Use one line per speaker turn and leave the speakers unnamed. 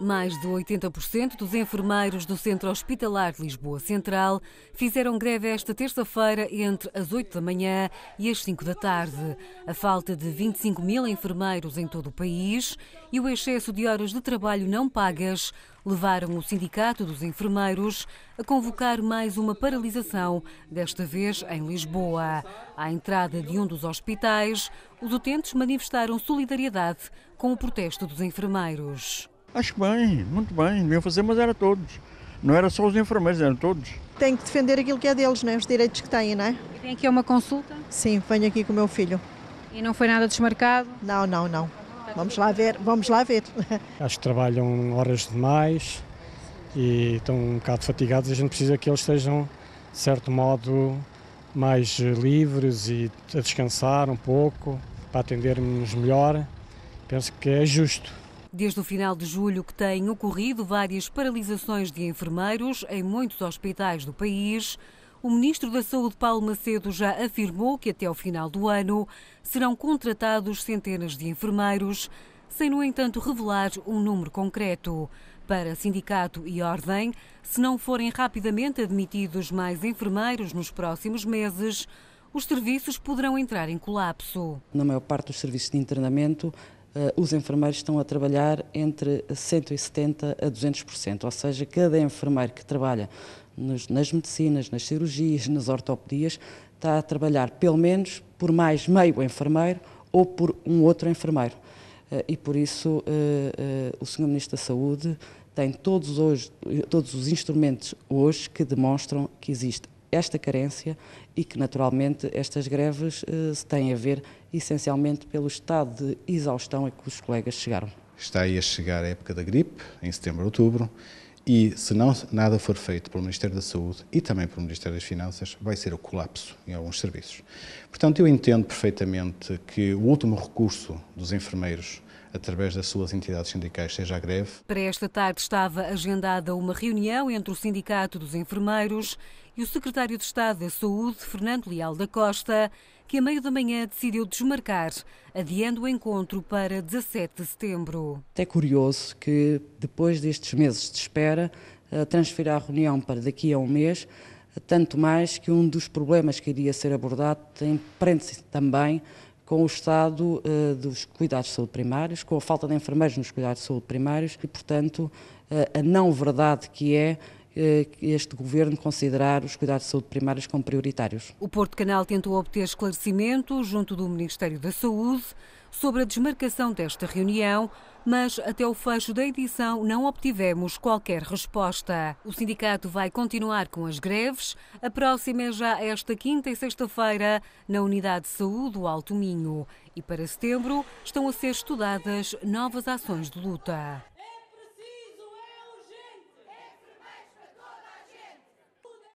Mais de 80% dos enfermeiros do Centro Hospitalar de Lisboa Central fizeram greve esta terça-feira entre as 8 da manhã e as 5 da tarde. A falta de 25 mil enfermeiros em todo o país e o excesso de horas de trabalho não pagas levaram o Sindicato dos Enfermeiros a convocar mais uma paralisação, desta vez em Lisboa. À entrada de um dos hospitais, os utentes manifestaram solidariedade com o protesto dos enfermeiros.
Acho bem, muito bem. Deviam fazer, mas era todos. Não era só os enfermeiros, eram todos.
Tem que defender aquilo que é deles, né? os direitos que têm, não é? E tem aqui uma consulta? Sim, venho aqui com o meu filho. E não foi nada desmarcado? Não, não, não. Vamos lá ver, vamos lá ver. Acho que trabalham horas demais e estão um bocado fatigados. A gente precisa que eles estejam, de certo modo, mais eh, livres e a descansar um pouco, para atendermos melhor. Penso que é justo. Desde o final de julho que têm ocorrido várias paralisações de enfermeiros em muitos hospitais do país, o ministro da Saúde, Paulo Macedo, já afirmou que até o final do ano serão contratados centenas de enfermeiros, sem, no entanto, revelar um número concreto. Para sindicato e ordem, se não forem rapidamente admitidos mais enfermeiros nos próximos meses, os serviços poderão entrar em colapso.
Na maior parte dos serviços de internamento, eh, os enfermeiros estão a trabalhar entre 170% a 200%, ou seja, cada enfermeiro que trabalha nas medicinas, nas cirurgias, nas ortopedias, está a trabalhar pelo menos por mais meio enfermeiro ou por um outro enfermeiro. Eh, e por isso eh, o Sr. Ministro da Saúde tem todos, hoje, todos os instrumentos hoje que demonstram que existe esta carência e que, naturalmente, estas greves eh, se têm a ver essencialmente pelo estado de exaustão a que os colegas chegaram. Está aí a chegar a época da gripe, em setembro, outubro, e se não nada for feito pelo Ministério da Saúde e também pelo Ministério das Finanças, vai ser o colapso em alguns serviços. Portanto, eu entendo perfeitamente que o último recurso dos enfermeiros através das suas entidades sindicais, seja a greve.
Para esta tarde estava agendada uma reunião entre o Sindicato dos Enfermeiros e o secretário de Estado da Saúde, Fernando Leal da Costa, que a meio da manhã decidiu desmarcar, adiando o encontro para 17 de setembro.
É curioso que, depois destes meses de espera, eh, transferir a reunião para daqui a um mês, tanto mais que um dos problemas que iria ser abordado tem prende-se também com o estado uh, dos cuidados de saúde primários, com a falta de enfermeiros nos cuidados de saúde primários e, portanto, uh, a não verdade que é eh, este governo considerar os cuidados de saúde primários como prioritários.
O Porto Canal tentou obter esclarecimento junto do Ministério da Saúde sobre a desmarcação desta reunião, mas até o fecho da edição não obtivemos qualquer resposta. O sindicato vai continuar com as greves. A próxima é já esta quinta e sexta-feira na Unidade de Saúde do Alto Minho. E para setembro estão a ser estudadas novas ações de luta.